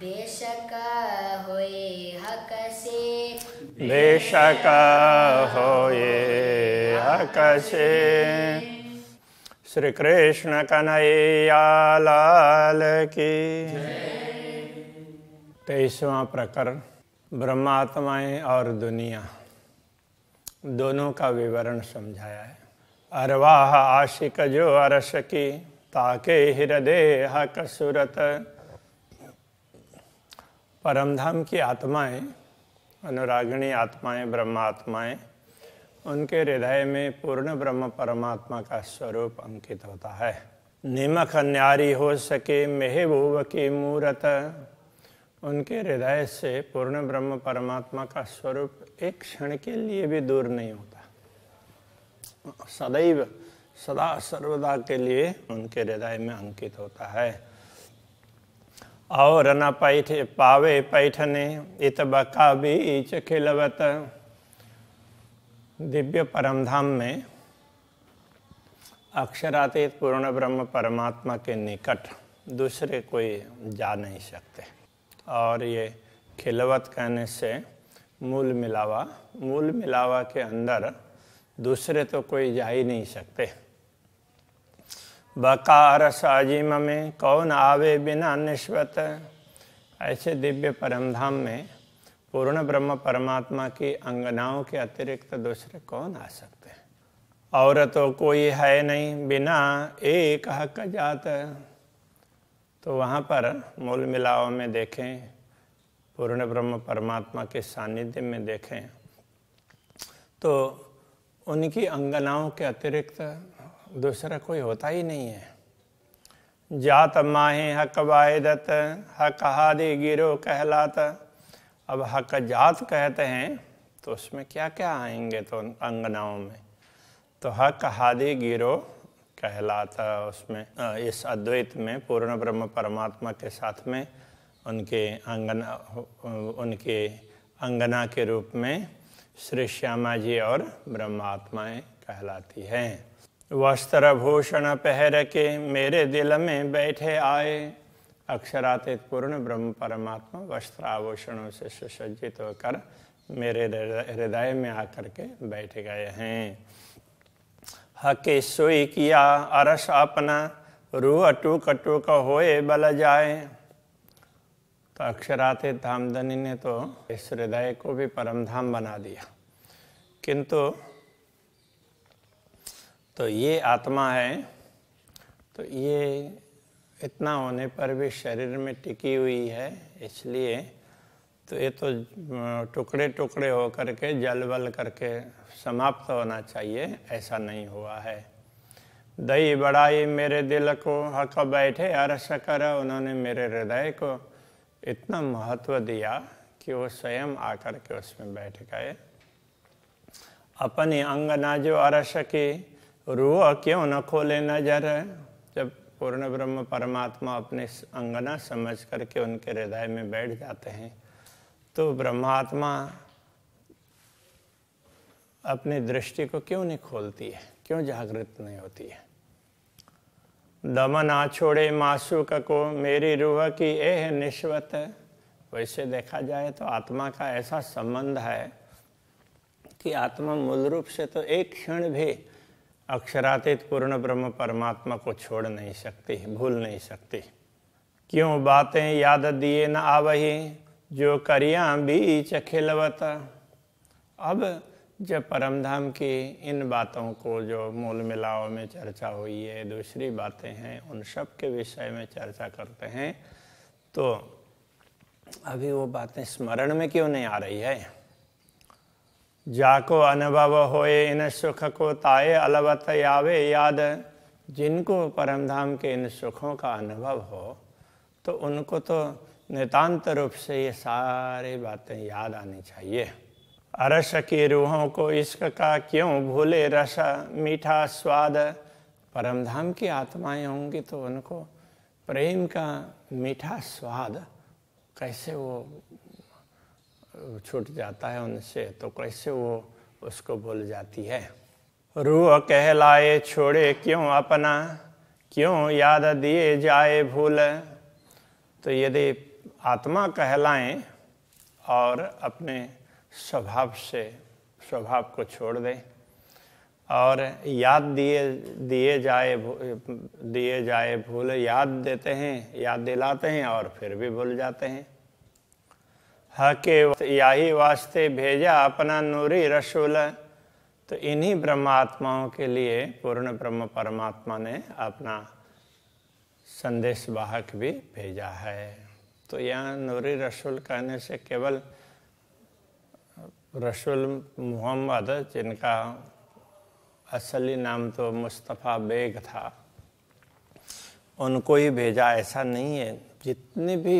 बेशक होए हक से बेशक होए हक से श्री कृष्ण कन्हैया लाल की तेईसवा प्रकरण ब्रह्मात्माएं और दुनिया दोनों का विवरण समझाया है अरवाह आशिक जो अरस की ताके हृदय हक सुरत परमधाम की आत्माएं अनुरागिणी आत्माएं ब्रह्मात्माएं उनके हृदय में पूर्ण ब्रह्म परमात्मा का स्वरूप अंकित होता है निमख न्यारी हो सके मेहबूब की मूरत उनके हृदय से पूर्ण ब्रह्म परमात्मा का स्वरूप एक क्षण के लिए भी दूर नहीं होता सदैव सदा सर्वदा के लिए उनके हृदय में अंकित होता है और न पैठ पावे पैठने इत बका बीच खिलवत दिव्य परमधाम में अक्षरातीत पूर्ण ब्रह्म परमात्मा के निकट दूसरे कोई जा नहीं सकते और ये खिलवत कहने से मूल मिलावा मूल मिलावा के अंदर दूसरे तो कोई जा ही नहीं सकते बकार साजिम में कौन आवे बिना निश्वत ऐसे दिव्य परमधाम में पूर्ण ब्रह्म परमात्मा की अंगनाओं के अतिरिक्त दूसरे कौन आ सकते हैं और तो कोई है नहीं बिना एक हक जात तो वहाँ पर मूल मिलाव में देखें पूर्ण ब्रह्म परमात्मा के सानिध्य में देखें तो उनकी अंगनाओं के अतिरिक्त दूसरा कोई होता ही नहीं है जात माहे हक वायदत हक हादे गिरो कहलाता अब हक जात कहते हैं तो उसमें क्या क्या आएंगे तो अंगनाओं में तो हक हादे गिरो कहलाता उसमें इस अद्वैत में पूर्ण ब्रह्म परमात्मा के साथ में उनके अंगना उनके अंगना के रूप में श्री श्यामा जी और ब्रह्मात्माएं कहलाती हैं भूषण पहर के मेरे दिल में बैठे आए अक्षरातीत पूर्ण ब्रह्म परमात्मा वस्त्र आभूषणों से सुसज्जित होकर मेरे हृदय में आकर के बैठ गए हैं हके सोई किया अरस अपना रू अटूक टूक होए बल जाए तो अक्षरातीत धामधनी ने तो इस हृदय को भी परम धाम बना दिया किंतु तो ये आत्मा है तो ये इतना होने पर भी शरीर में टिकी हुई है इसलिए तो ये तो टुकड़े टुकड़े होकर के जल वल करके समाप्त होना चाहिए ऐसा नहीं हुआ है दही बढ़ाई मेरे दिल को हक बैठे अरस कर उन्होंने मेरे हृदय को इतना महत्व दिया कि वो स्वयं आकर के उसमें बैठ गए अपनी अंगना जो अरस की रूह क्यों न खोले नजर जब पूर्ण ब्रह्म परमात्मा अपने अंगना समझ करके उनके हृदय में बैठ जाते हैं तो ब्रह्मात्मा अपनी दृष्टि को क्यों नहीं खोलती है क्यों जागृत नहीं होती है दमना छोड़े मासुक को मेरी रूह की यह निश्वत है वैसे देखा जाए तो आत्मा का ऐसा संबंध है कि आत्मा मूल रूप से तो एक क्षण भी अक्षरातीत पूर्ण ब्रह्म परमात्मा को छोड़ नहीं सकती भूल नहीं सकती क्यों बातें याद दिए न आवही जो करिया बीच खिलवता अब जब परमधाम की इन बातों को जो मूल मिलाव में चर्चा हुई है दूसरी बातें हैं उन सब के विषय में चर्चा करते हैं तो अभी वो बातें स्मरण में क्यों नहीं आ रही है जाको अनुभव होए इन सुख को ताए अलवत यावे याद जिनको परमधाम के इन सुखों का अनुभव हो तो उनको तो नितान्त रूप से ये सारी बातें याद आनी चाहिए अरस की रूहों को इश्क का क्यों भूले रस मीठा स्वाद परमधाम की आत्माएं होंगी तो उनको प्रेम का मीठा स्वाद कैसे वो छूट जाता है उनसे तो कैसे वो उसको भूल जाती है रूह कहलाए छोड़े क्यों अपना क्यों याद दिए जाए भूल तो यदि आत्मा कहलाएं और अपने स्वभाव से स्वभाव को छोड़ दें और याद दिए दिए जाए दिए जाए भूल याद देते हैं याद दिलाते हैं और फिर भी भूल जाते हैं हके याही वास्ते भेजा अपना नूरी रसूल तो इन्हीं ब्रह्मात्माओं के लिए पूर्ण ब्रह्म परमात्मा ने अपना संदेश वाहक भी भेजा है तो यहाँ नूरी रसूल कहने से केवल रसूल मोहम्मद जिनका असली नाम तो मुस्तफ़ा बेग था उनको ही भेजा ऐसा नहीं है जितने भी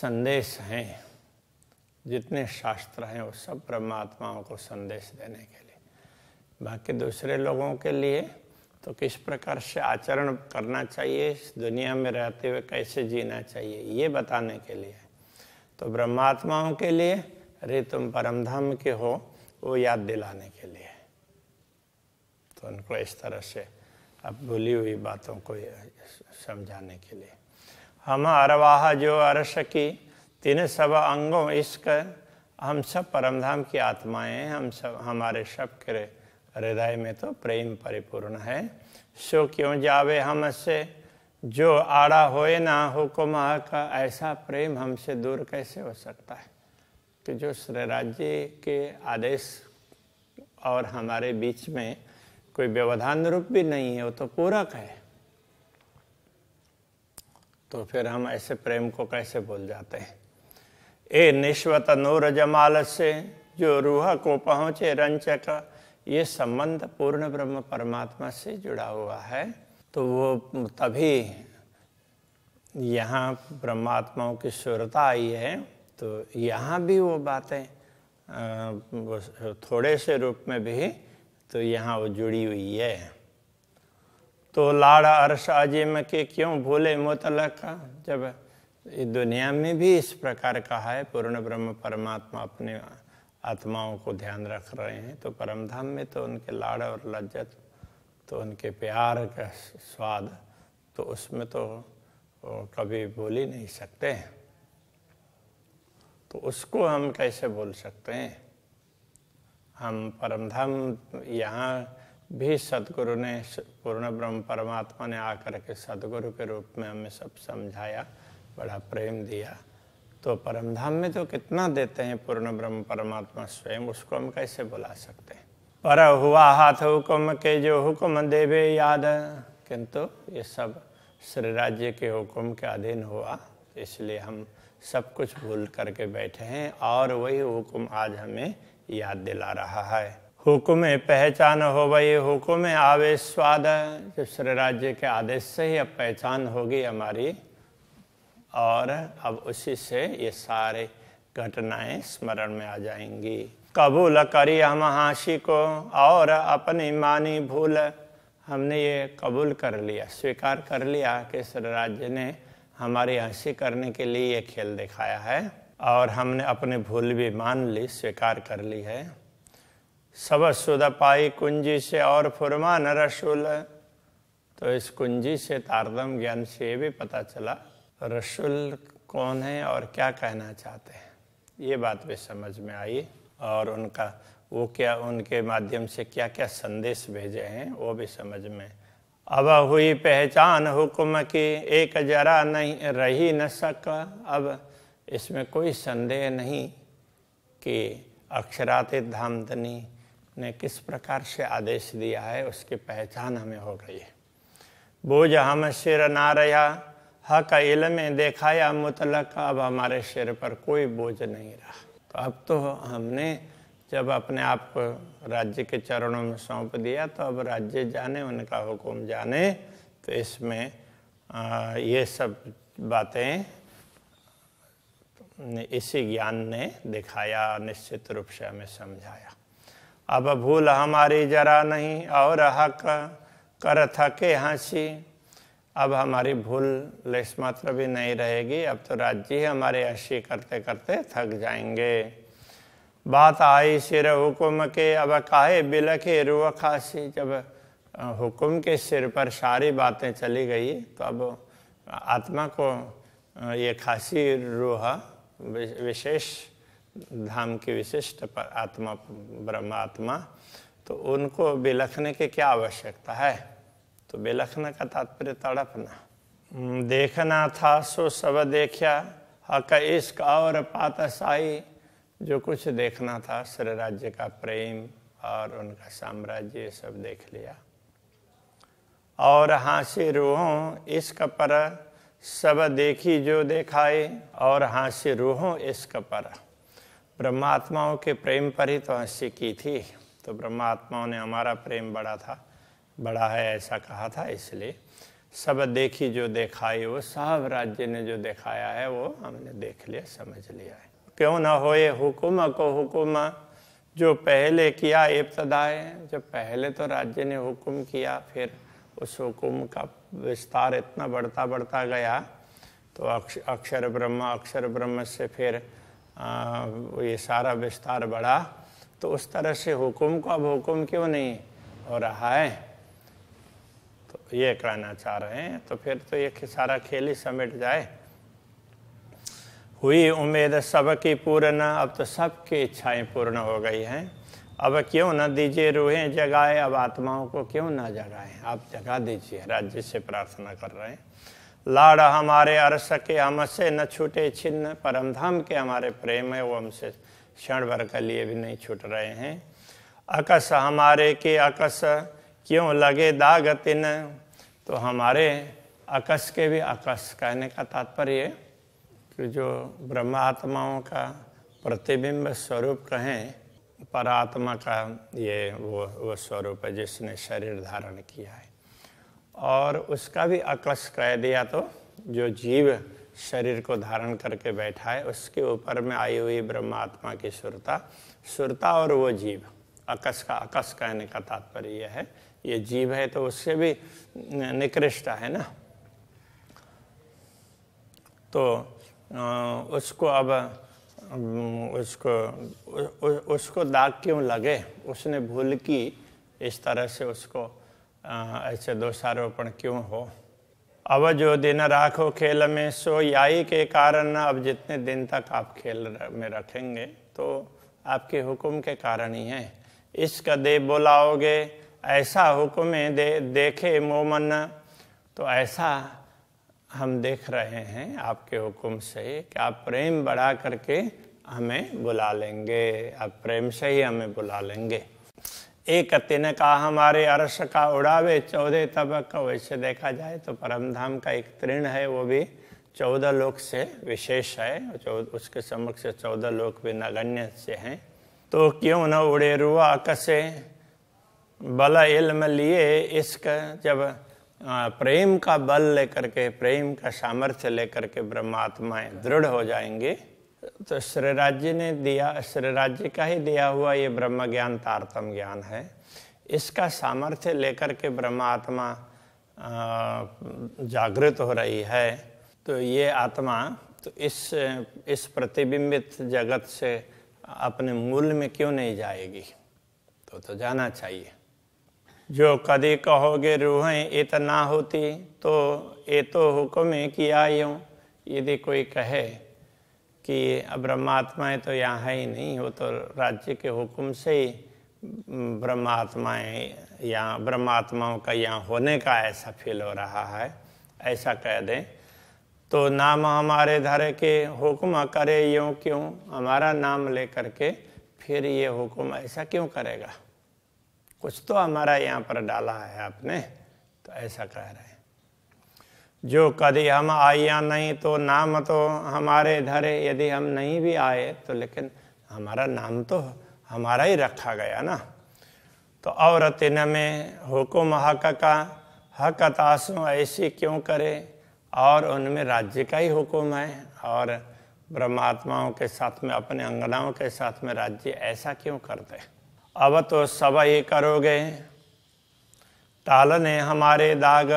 संदेश हैं जितने शास्त्र हैं वो सब परमात्माओं को संदेश देने के लिए बाकी दूसरे लोगों के लिए तो किस प्रकार से आचरण करना चाहिए इस दुनिया में रहते हुए कैसे जीना चाहिए ये बताने के लिए तो ब्रह्मात्माओं के लिए अरे तुम परम धाम के हो वो याद दिलाने के लिए तो उनको इस तरह से अब भूली हुई बातों को समझाने के लिए हम अरवाह जो अरस की तीन सब अंगों इश्क हम सब परमधाम की आत्माएं हम सब हमारे सब के हृदय में तो प्रेम परिपूर्ण है सो क्यों जावे हम से जो आड़ा होए ना हुक्म का ऐसा प्रेम हमसे दूर कैसे हो सकता है कि जो श्री राज्य के आदेश और हमारे बीच में कोई व्यवधान रूप भी नहीं है वो तो पूरक है तो फिर हम ऐसे प्रेम को कैसे भूल जाते हैं ए निश्वत नूर जमाल से जो रूह को पहुँचे रंचक ये संबंध पूर्ण ब्रह्म परमात्मा से जुड़ा हुआ है तो वो तभी यहाँ ब्रह्मात्माओं की सुरता आई है तो यहाँ भी वो बातें थोड़े से रूप में भी तो यहाँ वो जुड़ी हुई है तो लाड़ा अर्श अजिम के क्यों भूले मुतलक जब दुनिया में भी इस प्रकार का है पूर्ण ब्रह्म परमात्मा अपने आत्माओं को ध्यान रख रहे हैं तो परमधाम में तो उनके लाड़ और लज्जत तो उनके प्यार का स्वाद तो उसमें तो कभी बोल ही नहीं सकते तो उसको हम कैसे बोल सकते हैं हम परमधाम यहाँ भी सदगुरु ने पूर्ण ब्रह्म परमात्मा ने आकर के सदगुरु के रूप में हमें सब समझाया बड़ा प्रेम दिया तो परमधाम में तो कितना देते हैं पूर्ण ब्रह्म परमात्मा स्वयं उसको हम कैसे बुला सकते हैं पर हुआ हाथ हुक्म के जो हुक्म देवे याद किंतु ये सब श्री राज्य के हुक्म के अधीन हुआ इसलिए हम सब कुछ भूल करके बैठे हैं और वही हुक्म आज हमें याद दिला रहा है हुक्म पहचान हो वही हुक्म आवेश स्वाद जो श्री राज्य के आदेश से ही अब पहचान होगी हमारी और अब उसी से ये सारे घटनाएं स्मरण में आ जाएंगी कबूल करी हम हाँसी को और अपनी मानी भूल हमने ये कबूल कर लिया स्वीकार कर लिया कि राज्य ने हमारी हंसी करने के लिए ये खेल दिखाया है और हमने अपनी भूल भी मान ली स्वीकार कर ली है सब सुध पाई कुंजी से और फुरमान रसूल तो इस कुंजी से तारदम ज्ञान से ये भी पता चला रसुल कौन है और क्या कहना चाहते हैं ये बात भी समझ में आई और उनका वो क्या उनके माध्यम से क्या क्या संदेश भेजे हैं वो भी समझ में अब हुई पहचान हुक्म की एक जरा नहीं रही न सका अब इसमें कोई संदेह नहीं कि अक्षरातीत धामधनी ने किस प्रकार से आदेश दिया है उसकी पहचान हमें हो गई है बोझ हम सिर ना रहा हक इलम देखाया मुतलक अब हमारे सिर पर कोई बोझ नहीं रहा तो अब तो हमने जब अपने आप को राज्य के चरणों में सौंप दिया तो अब राज्य जाने उनका हुक्म जाने तो इसमें ये सब बातें इसी ज्ञान ने दिखाया निश्चित रूप से हमें समझाया अब भूल हमारी जरा नहीं और हक कर थके हंसी अब हमारी भूल लेस मात्र मतलब भी नहीं रहेगी अब तो राज्य ही हमारे अशी करते करते थक जाएंगे बात आई सिर हुक्म के अब काहे बिलखे रुआ खासी जब हुक्म के सिर पर सारी बातें चली गई तो अब आत्मा को ये खासी रूह विशेष धाम की विशिष्ट पर आत्मा ब्रह्मात्मा तो उनको बिलखने की क्या आवश्यकता है तो बेलखना का तात्पर्य तड़पना देखना था सो सब देखा हक इश्क और पातसाई जो कुछ देखना था सर राज्य का प्रेम और उनका साम्राज्य सब देख लिया और हाँसी रूहों इश्क पर सब देखी जो देखाए और हाँसी रूहों इश्क पर ब्रह्मात्माओं के प्रेम पर ही तो हंसी की थी तो ब्रह्मात्माओं ने हमारा प्रेम बड़ा था बड़ा है ऐसा कहा था इसलिए सब देखी जो देखाई वो सब राज्य ने जो दिखाया है वो हमने देख लिया समझ लिया है क्यों ना होए हुकुम को हुकुम जो पहले किया इब्तदा है जब पहले तो राज्य ने हुक्म किया फिर उस हुक्म का विस्तार इतना बढ़ता बढ़ता गया तो अक्ष, अक्षर ब्रह्म अक्षर ब्रह्म से फिर आ, ये सारा विस्तार बढ़ा तो उस तरह से हुक्म को अब हुक्म क्यों नहीं हो रहा है ये कहना चाह रहे हैं तो फिर तो ये सारा खेल ही समेट जाए हुई उम्मीद सब की पूर्ण अब तो सबकी इच्छाएं पूर्ण हो गई हैं अब क्यों ना दीजिए रूहें जगाए अब आत्माओं को क्यों ना जगाएं आप जगा दीजिए राज्य से प्रार्थना कर रहे हैं लाड़ हमारे अरस के हमसे न छूटे छिन्न परम धाम के हमारे प्रेम है वो हमसे क्षण भर के लिए भी नहीं छूट रहे हैं अकस हमारे के अकस क्यों लगे दाग तिन तो हमारे आकाश के भी आकाश कहने का तात्पर्य कि जो ब्रह्मात्माओं का प्रतिबिंब स्वरूप कहें परात्मा का ये वो वो स्वरूप है जिसने शरीर धारण किया है और उसका भी आकाश कह दिया तो जो जीव शरीर को धारण करके बैठा है उसके ऊपर में आई हुई ब्रह्मात्मा की सुरता सुरता और वो जीव आकाश का आकाश कहने का तात्पर्य यह है ये जीव है तो उससे भी निकृष्ट है ना तो उसको अब उसको उ, उसको दाग क्यों लगे उसने भूल की इस तरह से उसको ऐसे दोषारोपण क्यों हो अब जो दिन राखो खेल में सो याई के कारण अब जितने दिन तक आप खेल में रखेंगे तो आपके हुक्म के कारण ही है इसका दे बुलाओगे ऐसा हुक्म दे देखे मोमन तो ऐसा हम देख रहे हैं आपके हुक्म से कि आप प्रेम बढ़ा करके हमें बुला लेंगे आप प्रेम से ही हमें बुला लेंगे एक तिन का हमारे अर्श का उड़ावे चौदह तबक का वैसे देखा जाए तो परम धाम का एक तृण है वो भी चौदह लोक से विशेष है उसके समक्ष चौदह लोक भी नगण्य से हैं तो क्यों न उड़े रुआ कसे बल इल्म लिए इश्क जब प्रेम का बल लेकर के प्रेम का सामर्थ्य लेकर के ब्रह्मात्माएं दृढ़ हो जाएंगे तो श्रीराज जी ने दिया श्रीराज जी का ही दिया हुआ ये ब्रह्म ज्ञान तारतम ज्ञान है इसका सामर्थ्य लेकर के ब्रह्मात्मा जागृत हो रही है तो ये आत्मा तो इस इस प्रतिबिंबित जगत से अपने मूल में क्यों नहीं जाएगी तो तो जाना चाहिए जो कदी कहोगे रूहें इतना ना होती तो ये तो हुक्म है कि आयो यदि कोई कहे कि ब्रह्मात्माएं तो यहाँ है ही नहीं हो तो राज्य के हुक्म से ही ब्रह्मात्माएँ या ब्रह्मात्माओं का यहाँ होने का ऐसा फील हो रहा है ऐसा कह दें तो नाम हमारे धरे के हुक्म करे यूँ क्यों हमारा नाम लेकर के फिर ये हुक्म ऐसा क्यों करेगा कुछ तो हमारा यहाँ पर डाला है आपने तो ऐसा कह रहे हैं जो कभी हम आइया नहीं तो नाम तो हमारे धरे यदि हम नहीं भी आए तो लेकिन हमारा नाम तो हमारा ही रखा गया ना तो और तिन में हुकुम हक का हक तासों ऐसी क्यों करे और उनमें राज्य का ही हुक्म है और ब्रह्मात्माओं के साथ में अपने अंगनाओं के साथ में राज्य ऐसा क्यों करते हैं अब तो सब ये करोगे टालने हमारे दाग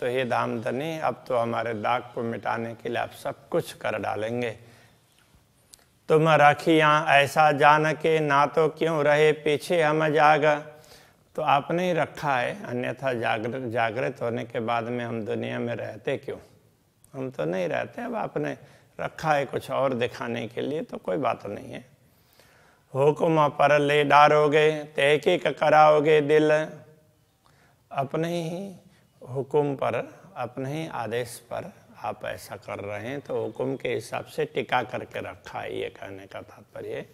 तो हे दामदनी अब तो हमारे दाग को मिटाने के लिए आप सब कुछ कर डालेंगे तुम रखिया ऐसा जान के ना तो क्यों रहे पीछे हम जाग तो आपने ही रखा है अन्यथा जागृत जागृत होने के बाद में हम दुनिया में रहते क्यों हम तो नहीं रहते अब आपने रखा है कुछ और दिखाने के लिए तो कोई बात नहीं है हुक्म पर ले डारोगे तहकीक कराओगे दिल अपने ही हुक्म पर अपने ही आदेश पर आप ऐसा कर रहे हैं तो हुक्म के हिसाब से टिका करके रखा है ये कहने का तात्पर्य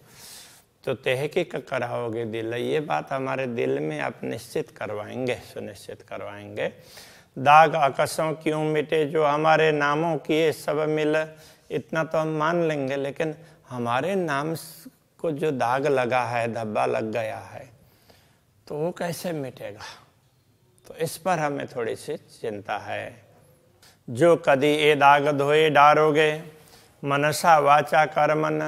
तो तहकीक कराओगे दिल ये बात हमारे दिल में आप निश्चित करवाएंगे सुनिश्चित करवाएंगे दाग आकसों क्यों मिटे जो हमारे नामों किए सब मिल इतना तो हम मान लेंगे लेकिन हमारे नाम को जो दाग लगा है धब्बा लग गया है तो वो कैसे मिटेगा तो इस पर हमें थोड़ी सी चिंता है जो कदी ये दाग धोए डारोगे मनसा वाचा कर्मन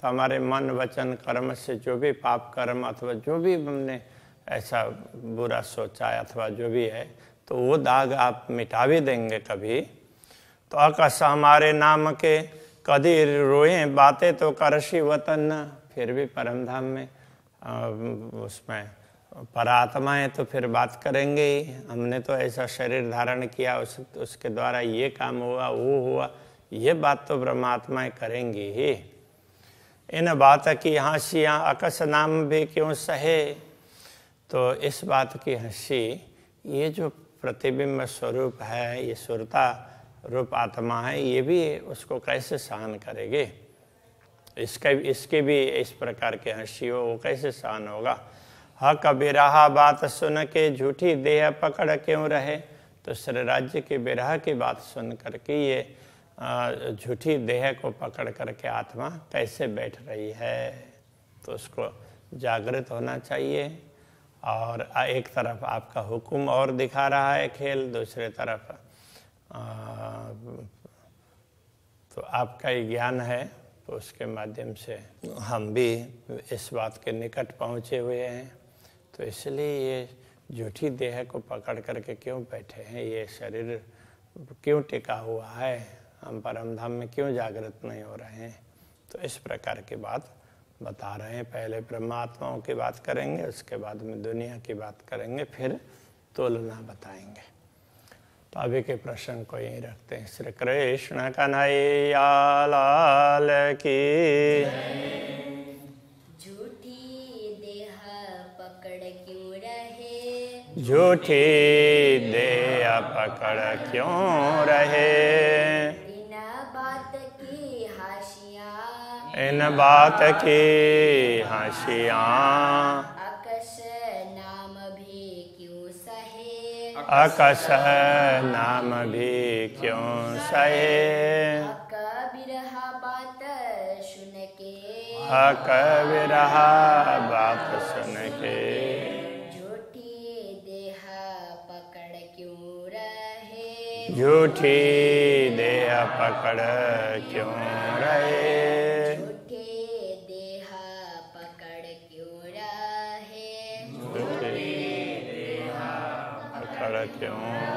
तो हमारे मन वचन कर्म से जो भी पाप कर्म अथवा जो भी हमने ऐसा बुरा सोचा अथवा जो भी है तो वो दाग आप मिटा भी देंगे कभी तो अकस हमारे नाम के कदी रोए बातें तो करशी वतन फिर भी परम धाम में उसमें परात्मा है तो फिर बात करेंगे ही हमने तो ऐसा शरीर धारण किया उस उसके द्वारा ये काम हुआ वो हुआ ये बात तो ब्रह्मात्माएं करेंगी ही इन बात की हंसियाँ अकस नाम भी क्यों सहे तो इस बात की हंसी ये जो प्रतिबिंब स्वरूप है ये सुरता रूप आत्मा है ये भी उसको कैसे सहन करेगी इसके इसके भी इस प्रकार के हैं शिव वो कैसे सहन होगा हक बिरहा बात सुन के झूठी देह पकड़ क्यों रहे तो राज्य के बिरह की बात सुन करके ये झूठी देह को पकड़ करके आत्मा कैसे बैठ रही है तो उसको जागृत होना चाहिए और एक तरफ आपका हुक्म और दिखा रहा है खेल दूसरे तरफ आ, तो आपका ये ज्ञान है तो उसके माध्यम से हम भी इस बात के निकट पहुँचे हुए हैं तो इसलिए ये झूठी देह को पकड़ करके क्यों बैठे हैं ये शरीर क्यों टिका हुआ है हम परम धाम में क्यों जागृत नहीं हो रहे हैं तो इस प्रकार की बात बता रहे हैं पहले परमात्माओं की बात करेंगे उसके बाद में दुनिया की बात करेंगे फिर तुलना बताएंगे तो अभी के प्रश्न को यही रखते हैं श्री कृष्ण कन्हैया लाल की झूठी देह पकड़ क्यों रहे झूठी बात पकड़ क्यों रहे इन बात की हाशिया अकस नाम भी क्यों सहे अकबरा बात सुन के झूठी देहा पकड़ क्यों रहे झूठी देहा पकड़ क्यों रहे, पकड़ क्यों रहे? que é um